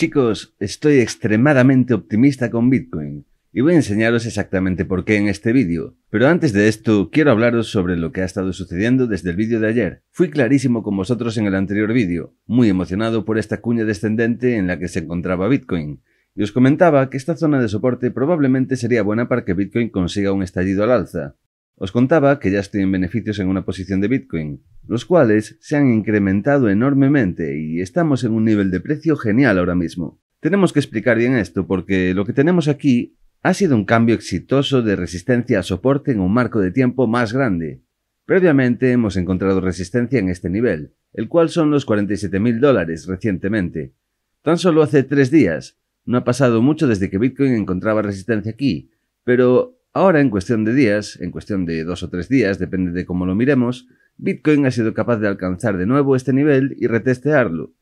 Chicos, estoy extremadamente optimista con Bitcoin y voy a enseñaros exactamente por qué en este vídeo. Pero antes de esto, quiero hablaros sobre lo que ha estado sucediendo desde el vídeo de ayer. Fui clarísimo con vosotros en el anterior vídeo, muy emocionado por esta cuña descendente en la que se encontraba Bitcoin. Y os comentaba que esta zona de soporte probablemente sería buena para que Bitcoin consiga un estallido al alza. Os contaba que ya estoy en beneficios en una posición de Bitcoin, los cuales se han incrementado enormemente y estamos en un nivel de precio genial ahora mismo. Tenemos que explicar bien esto porque lo que tenemos aquí ha sido un cambio exitoso de resistencia a soporte en un marco de tiempo más grande. Previamente hemos encontrado resistencia en este nivel, el cual son los 47.000 dólares recientemente. Tan solo hace tres días. No ha pasado mucho desde que Bitcoin encontraba resistencia aquí, pero ahora en cuestión de días, en cuestión de dos o tres días, depende de cómo lo miremos, Bitcoin ha sido capaz de alcanzar de nuevo este nivel y retestearlo.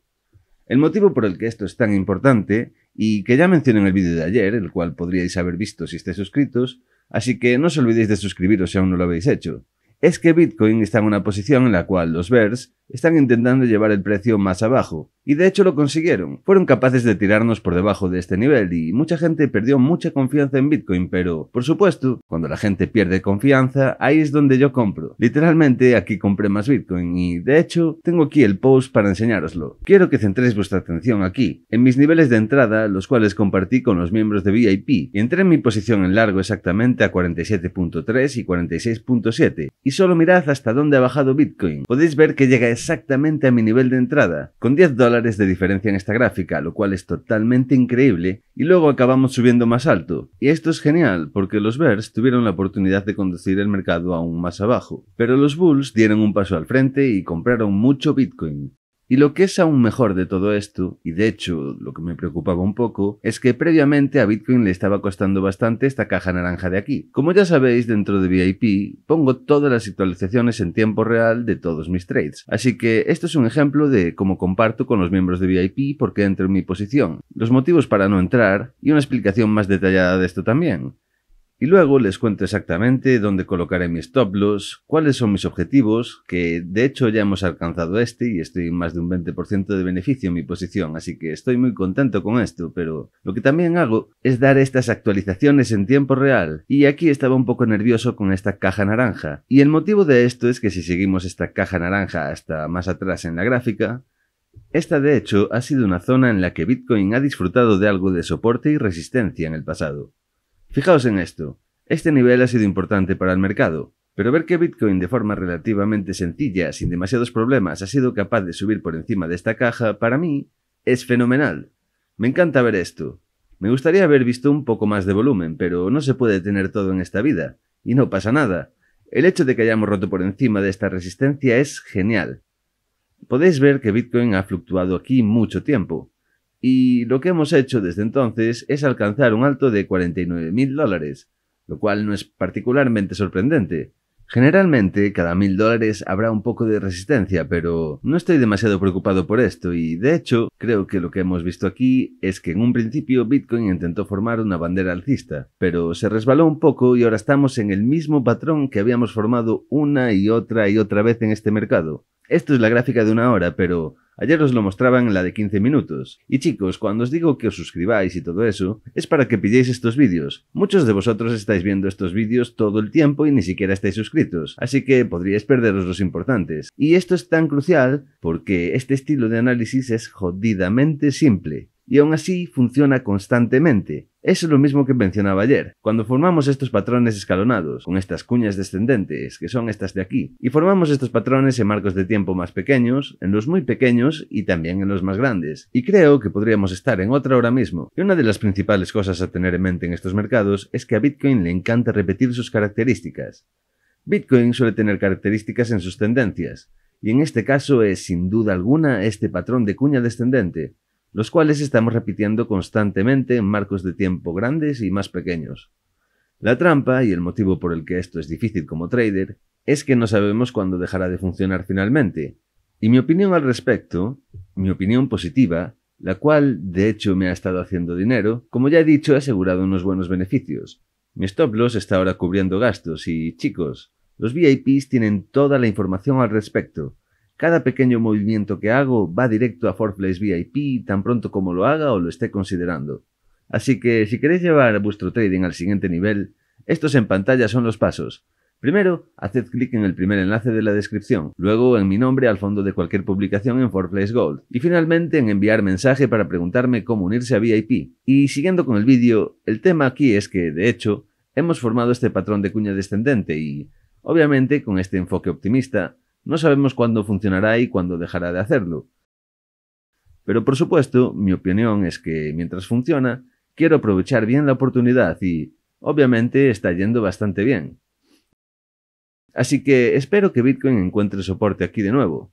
El motivo por el que esto es tan importante, y que ya mencioné en el vídeo de ayer, el cual podríais haber visto si estáis suscritos, así que no os olvidéis de suscribiros si aún no lo habéis hecho es que Bitcoin está en una posición en la cual los bears están intentando llevar el precio más abajo, y de hecho lo consiguieron. Fueron capaces de tirarnos por debajo de este nivel y mucha gente perdió mucha confianza en Bitcoin, pero por supuesto, cuando la gente pierde confianza, ahí es donde yo compro. Literalmente aquí compré más Bitcoin y de hecho tengo aquí el post para enseñároslo. Quiero que centréis vuestra atención aquí, en mis niveles de entrada, los cuales compartí con los miembros de VIP, y entré en mi posición en largo exactamente a 47.3 y 46.7, y solo mirad hasta dónde ha bajado Bitcoin. Podéis ver que llega exactamente a mi nivel de entrada, con 10 dólares de diferencia en esta gráfica, lo cual es totalmente increíble, y luego acabamos subiendo más alto. Y esto es genial, porque los bears tuvieron la oportunidad de conducir el mercado aún más abajo, pero los bulls dieron un paso al frente y compraron mucho Bitcoin. Y lo que es aún mejor de todo esto, y de hecho lo que me preocupaba un poco, es que previamente a Bitcoin le estaba costando bastante esta caja naranja de aquí. Como ya sabéis, dentro de VIP pongo todas las actualizaciones en tiempo real de todos mis trades. Así que esto es un ejemplo de cómo comparto con los miembros de VIP por qué entro en mi posición, los motivos para no entrar y una explicación más detallada de esto también. Y luego les cuento exactamente dónde colocaré mis stop loss, cuáles son mis objetivos, que de hecho ya hemos alcanzado este y estoy en más de un 20% de beneficio en mi posición, así que estoy muy contento con esto, pero lo que también hago es dar estas actualizaciones en tiempo real, y aquí estaba un poco nervioso con esta caja naranja. Y el motivo de esto es que si seguimos esta caja naranja hasta más atrás en la gráfica, esta de hecho ha sido una zona en la que Bitcoin ha disfrutado de algo de soporte y resistencia en el pasado. Fijaos en esto. Este nivel ha sido importante para el mercado, pero ver que Bitcoin de forma relativamente sencilla, sin demasiados problemas, ha sido capaz de subir por encima de esta caja, para mí, es fenomenal. Me encanta ver esto. Me gustaría haber visto un poco más de volumen, pero no se puede tener todo en esta vida, y no pasa nada. El hecho de que hayamos roto por encima de esta resistencia es genial. Podéis ver que Bitcoin ha fluctuado aquí mucho tiempo, y lo que hemos hecho desde entonces es alcanzar un alto de 49.000 dólares, lo cual no es particularmente sorprendente. Generalmente cada mil dólares habrá un poco de resistencia, pero no estoy demasiado preocupado por esto y de hecho creo que lo que hemos visto aquí es que en un principio Bitcoin intentó formar una bandera alcista, pero se resbaló un poco y ahora estamos en el mismo patrón que habíamos formado una y otra y otra vez en este mercado. Esto es la gráfica de una hora, pero Ayer os lo mostraban la de 15 minutos. Y chicos, cuando os digo que os suscribáis y todo eso, es para que pilléis estos vídeos. Muchos de vosotros estáis viendo estos vídeos todo el tiempo y ni siquiera estáis suscritos, así que podríais perderos los importantes. Y esto es tan crucial porque este estilo de análisis es jodidamente simple. Y aún así funciona constantemente. Eso es lo mismo que mencionaba ayer, cuando formamos estos patrones escalonados, con estas cuñas descendentes, que son estas de aquí, y formamos estos patrones en marcos de tiempo más pequeños, en los muy pequeños y también en los más grandes. Y creo que podríamos estar en otra ahora mismo. Y una de las principales cosas a tener en mente en estos mercados es que a Bitcoin le encanta repetir sus características. Bitcoin suele tener características en sus tendencias, y en este caso es sin duda alguna este patrón de cuña descendente los cuales estamos repitiendo constantemente en marcos de tiempo grandes y más pequeños. La trampa, y el motivo por el que esto es difícil como trader, es que no sabemos cuándo dejará de funcionar finalmente. Y mi opinión al respecto, mi opinión positiva, la cual de hecho me ha estado haciendo dinero, como ya he dicho, ha asegurado unos buenos beneficios. Mi stop loss está ahora cubriendo gastos y, chicos, los VIPs tienen toda la información al respecto, cada pequeño movimiento que hago va directo a place VIP tan pronto como lo haga o lo esté considerando. Así que si queréis llevar vuestro trading al siguiente nivel, estos en pantalla son los pasos. Primero, haced clic en el primer enlace de la descripción, luego en mi nombre al fondo de cualquier publicación en place Gold, y finalmente en enviar mensaje para preguntarme cómo unirse a VIP. Y siguiendo con el vídeo, el tema aquí es que, de hecho, hemos formado este patrón de cuña descendente y, obviamente, con este enfoque optimista, no sabemos cuándo funcionará y cuándo dejará de hacerlo. Pero por supuesto, mi opinión es que mientras funciona, quiero aprovechar bien la oportunidad y, obviamente, está yendo bastante bien. Así que espero que Bitcoin encuentre soporte aquí de nuevo.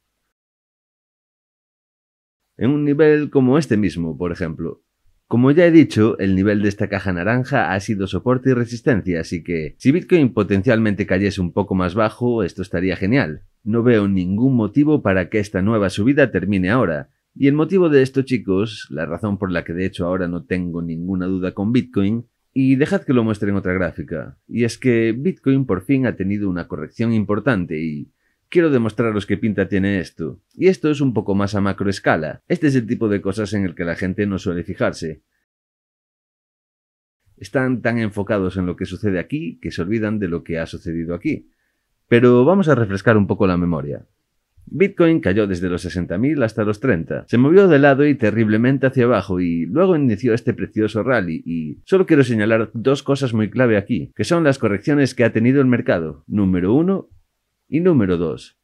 En un nivel como este mismo, por ejemplo. Como ya he dicho, el nivel de esta caja naranja ha sido soporte y resistencia, así que si Bitcoin potencialmente cayese un poco más bajo, esto estaría genial. No veo ningún motivo para que esta nueva subida termine ahora. Y el motivo de esto, chicos, la razón por la que de hecho ahora no tengo ninguna duda con Bitcoin, y dejad que lo muestre en otra gráfica, y es que Bitcoin por fin ha tenido una corrección importante y quiero demostraros qué pinta tiene esto. Y esto es un poco más a macro escala. Este es el tipo de cosas en el que la gente no suele fijarse. Están tan enfocados en lo que sucede aquí que se olvidan de lo que ha sucedido aquí. Pero vamos a refrescar un poco la memoria. Bitcoin cayó desde los 60.000 hasta los 30. Se movió de lado y terriblemente hacia abajo y luego inició este precioso rally y solo quiero señalar dos cosas muy clave aquí, que son las correcciones que ha tenido el mercado, número 1 y número 2.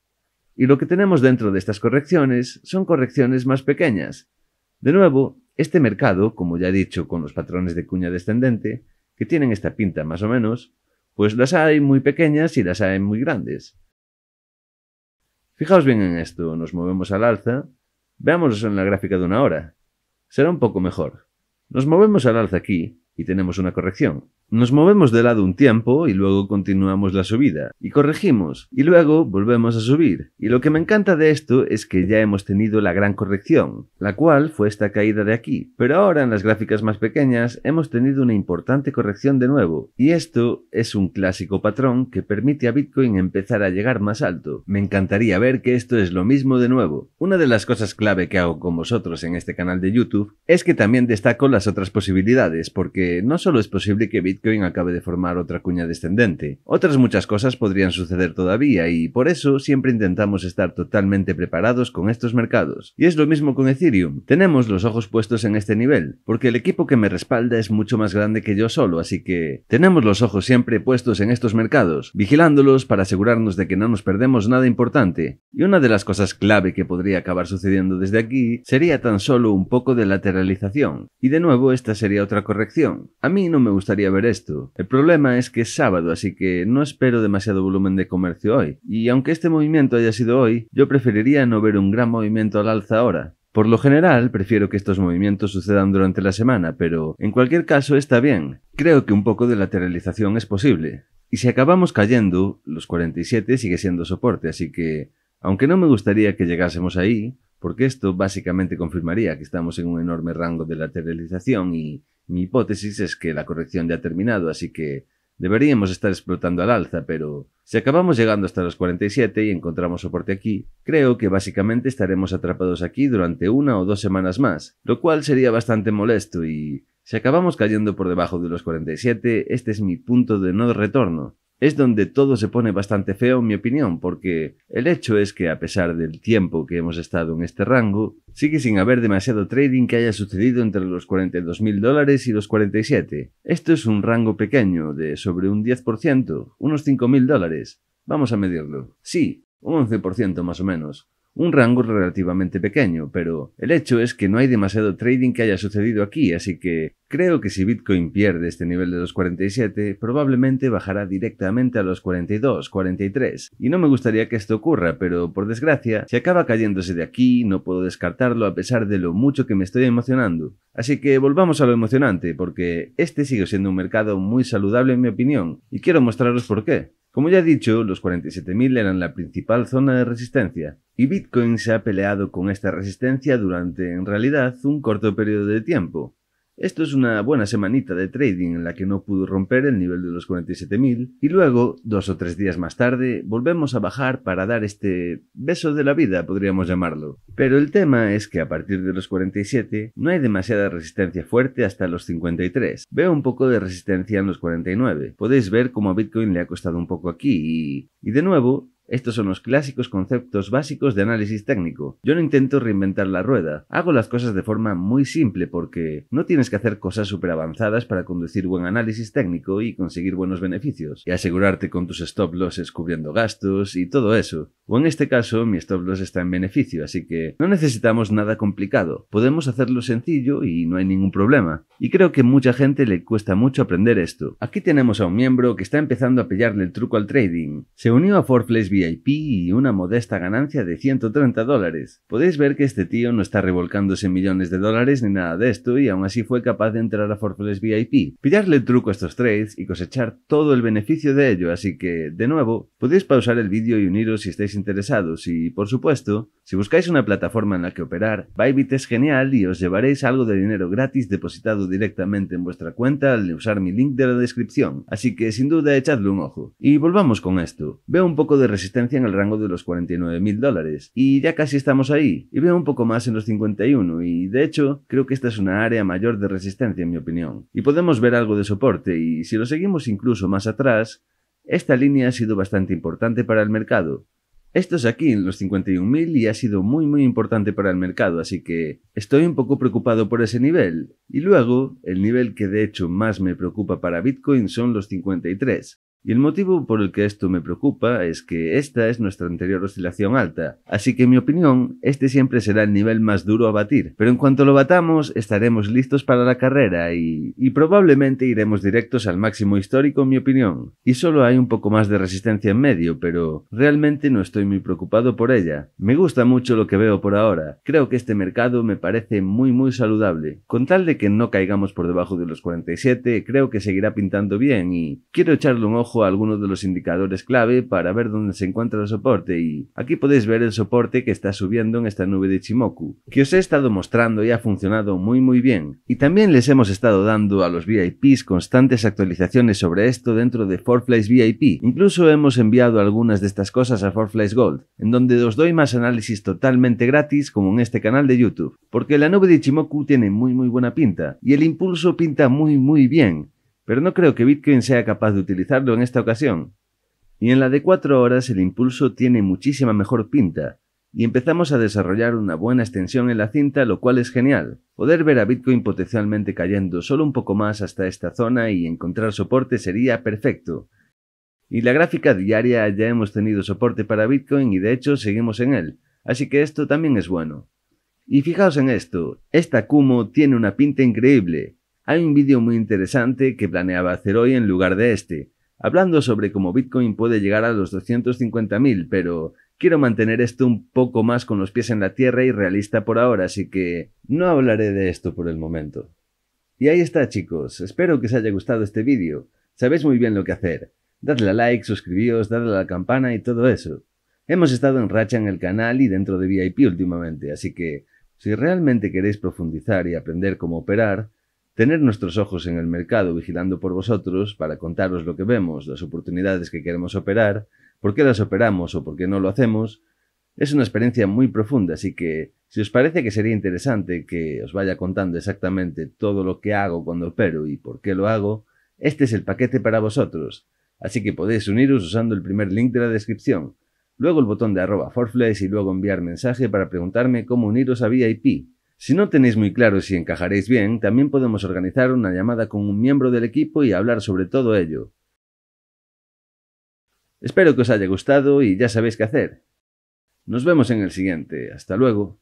Y lo que tenemos dentro de estas correcciones son correcciones más pequeñas. De nuevo, este mercado, como ya he dicho con los patrones de cuña descendente, que tienen esta pinta más o menos, pues las hay muy pequeñas y las hay muy grandes. Fijaos bien en esto, nos movemos al alza. Veámoslo en la gráfica de una hora. Será un poco mejor. Nos movemos al alza aquí y tenemos una corrección. Nos movemos de lado un tiempo y luego continuamos la subida, y corregimos, y luego volvemos a subir. Y lo que me encanta de esto es que ya hemos tenido la gran corrección, la cual fue esta caída de aquí, pero ahora en las gráficas más pequeñas hemos tenido una importante corrección de nuevo, y esto es un clásico patrón que permite a Bitcoin empezar a llegar más alto. Me encantaría ver que esto es lo mismo de nuevo. Una de las cosas clave que hago con vosotros en este canal de YouTube es que también destaco las otras posibilidades, porque no solo es posible que Bitcoin hoy acabe de formar otra cuña descendente. Otras muchas cosas podrían suceder todavía y por eso siempre intentamos estar totalmente preparados con estos mercados. Y es lo mismo con Ethereum. Tenemos los ojos puestos en este nivel, porque el equipo que me respalda es mucho más grande que yo solo, así que tenemos los ojos siempre puestos en estos mercados, vigilándolos para asegurarnos de que no nos perdemos nada importante. Y una de las cosas clave que podría acabar sucediendo desde aquí sería tan solo un poco de lateralización. Y de nuevo, esta sería otra corrección. A mí no me gustaría ver esto. El problema es que es sábado, así que no espero demasiado volumen de comercio hoy. Y aunque este movimiento haya sido hoy, yo preferiría no ver un gran movimiento al alza ahora. Por lo general, prefiero que estos movimientos sucedan durante la semana, pero en cualquier caso está bien. Creo que un poco de lateralización es posible. Y si acabamos cayendo, los 47 sigue siendo soporte, así que, aunque no me gustaría que llegásemos ahí, porque esto básicamente confirmaría que estamos en un enorme rango de lateralización y mi hipótesis es que la corrección ya ha terminado, así que deberíamos estar explotando al alza, pero si acabamos llegando hasta los 47 y encontramos soporte aquí, creo que básicamente estaremos atrapados aquí durante una o dos semanas más, lo cual sería bastante molesto y si acabamos cayendo por debajo de los 47, este es mi punto de no retorno es donde todo se pone bastante feo, en mi opinión, porque el hecho es que a pesar del tiempo que hemos estado en este rango, sigue sin haber demasiado trading que haya sucedido entre los 42.000 dólares y los 47. Esto es un rango pequeño de sobre un 10%, unos 5.000 dólares. Vamos a medirlo. Sí, un 11% más o menos. Un rango relativamente pequeño, pero el hecho es que no hay demasiado trading que haya sucedido aquí, así que creo que si Bitcoin pierde este nivel de los 47, probablemente bajará directamente a los 42, 43. Y no me gustaría que esto ocurra, pero por desgracia, si acaba cayéndose de aquí, no puedo descartarlo a pesar de lo mucho que me estoy emocionando. Así que volvamos a lo emocionante, porque este sigue siendo un mercado muy saludable en mi opinión, y quiero mostraros por qué. Como ya he dicho, los 47.000 eran la principal zona de resistencia, y Bitcoin se ha peleado con esta resistencia durante, en realidad, un corto periodo de tiempo, esto es una buena semanita de trading en la que no pudo romper el nivel de los 47.000 y luego, dos o tres días más tarde, volvemos a bajar para dar este beso de la vida, podríamos llamarlo. Pero el tema es que a partir de los 47 no hay demasiada resistencia fuerte hasta los 53. Veo un poco de resistencia en los 49. Podéis ver cómo a Bitcoin le ha costado un poco aquí y... Y de nuevo, estos son los clásicos conceptos básicos de análisis técnico. Yo no intento reinventar la rueda, hago las cosas de forma muy simple porque no tienes que hacer cosas súper avanzadas para conducir buen análisis técnico y conseguir buenos beneficios, y asegurarte con tus stop losses cubriendo gastos y todo eso. O en este caso, mi stop loss está en beneficio, así que no necesitamos nada complicado, podemos hacerlo sencillo y no hay ningún problema. Y creo que mucha gente le cuesta mucho aprender esto. Aquí tenemos a un miembro que está empezando a pillarle el truco al trading. Se unió a Forflex VIP y una modesta ganancia de 130 dólares. Podéis ver que este tío no está revolcándose en millones de dólares ni nada de esto y aún así fue capaz de entrar a Forfles VIP, pillarle el truco a estos trades y cosechar todo el beneficio de ello, así que, de nuevo, podéis pausar el vídeo y uniros si estáis interesados y, por supuesto, si buscáis una plataforma en la que operar, Bybit es genial y os llevaréis algo de dinero gratis depositado directamente en vuestra cuenta al usar mi link de la descripción, así que sin duda echadle un ojo. Y volvamos con esto. Veo un poco de resistencia en el rango de los 49.000 dólares. Y ya casi estamos ahí, y veo un poco más en los 51, y de hecho creo que esta es una área mayor de resistencia en mi opinión. Y podemos ver algo de soporte, y si lo seguimos incluso más atrás, esta línea ha sido bastante importante para el mercado. Esto es aquí en los 51.000 y ha sido muy muy importante para el mercado, así que estoy un poco preocupado por ese nivel. Y luego, el nivel que de hecho más me preocupa para Bitcoin son los 53, y el motivo por el que esto me preocupa es que esta es nuestra anterior oscilación alta, así que en mi opinión, este siempre será el nivel más duro a batir, pero en cuanto lo batamos estaremos listos para la carrera y, y probablemente iremos directos al máximo histórico en mi opinión. Y solo hay un poco más de resistencia en medio, pero realmente no estoy muy preocupado por ella. Me gusta mucho lo que veo por ahora, creo que este mercado me parece muy muy saludable. Con tal de que no caigamos por debajo de los 47, creo que seguirá pintando bien y quiero echarle un ojo algunos de los indicadores clave para ver dónde se encuentra el soporte y aquí podéis ver el soporte que está subiendo en esta nube de ichimoku, que os he estado mostrando y ha funcionado muy muy bien. Y también les hemos estado dando a los VIPs constantes actualizaciones sobre esto dentro de Forflies VIP. Incluso hemos enviado algunas de estas cosas a Forflies Gold, en donde os doy más análisis totalmente gratis como en este canal de YouTube, porque la nube de ichimoku tiene muy muy buena pinta y el impulso pinta muy muy bien pero no creo que Bitcoin sea capaz de utilizarlo en esta ocasión. Y en la de cuatro horas el impulso tiene muchísima mejor pinta, y empezamos a desarrollar una buena extensión en la cinta, lo cual es genial. Poder ver a Bitcoin potencialmente cayendo solo un poco más hasta esta zona y encontrar soporte sería perfecto. Y la gráfica diaria ya hemos tenido soporte para Bitcoin y de hecho seguimos en él, así que esto también es bueno. Y fijaos en esto, esta Kumo tiene una pinta increíble, hay un vídeo muy interesante que planeaba hacer hoy en lugar de este, hablando sobre cómo Bitcoin puede llegar a los 250.000, pero quiero mantener esto un poco más con los pies en la tierra y realista por ahora, así que no hablaré de esto por el momento. Y ahí está chicos, espero que os haya gustado este vídeo. Sabéis muy bien lo que hacer. Dadle a like, suscribíos, dadle a la campana y todo eso. Hemos estado en racha en el canal y dentro de VIP últimamente, así que si realmente queréis profundizar y aprender cómo operar, Tener nuestros ojos en el mercado vigilando por vosotros para contaros lo que vemos, las oportunidades que queremos operar, por qué las operamos o por qué no lo hacemos, es una experiencia muy profunda, así que si os parece que sería interesante que os vaya contando exactamente todo lo que hago cuando opero y por qué lo hago, este es el paquete para vosotros, así que podéis uniros usando el primer link de la descripción, luego el botón de arroba forflex y luego enviar mensaje para preguntarme cómo uniros a VIP. Si no tenéis muy claro si encajaréis bien, también podemos organizar una llamada con un miembro del equipo y hablar sobre todo ello. Espero que os haya gustado y ya sabéis qué hacer. Nos vemos en el siguiente. Hasta luego.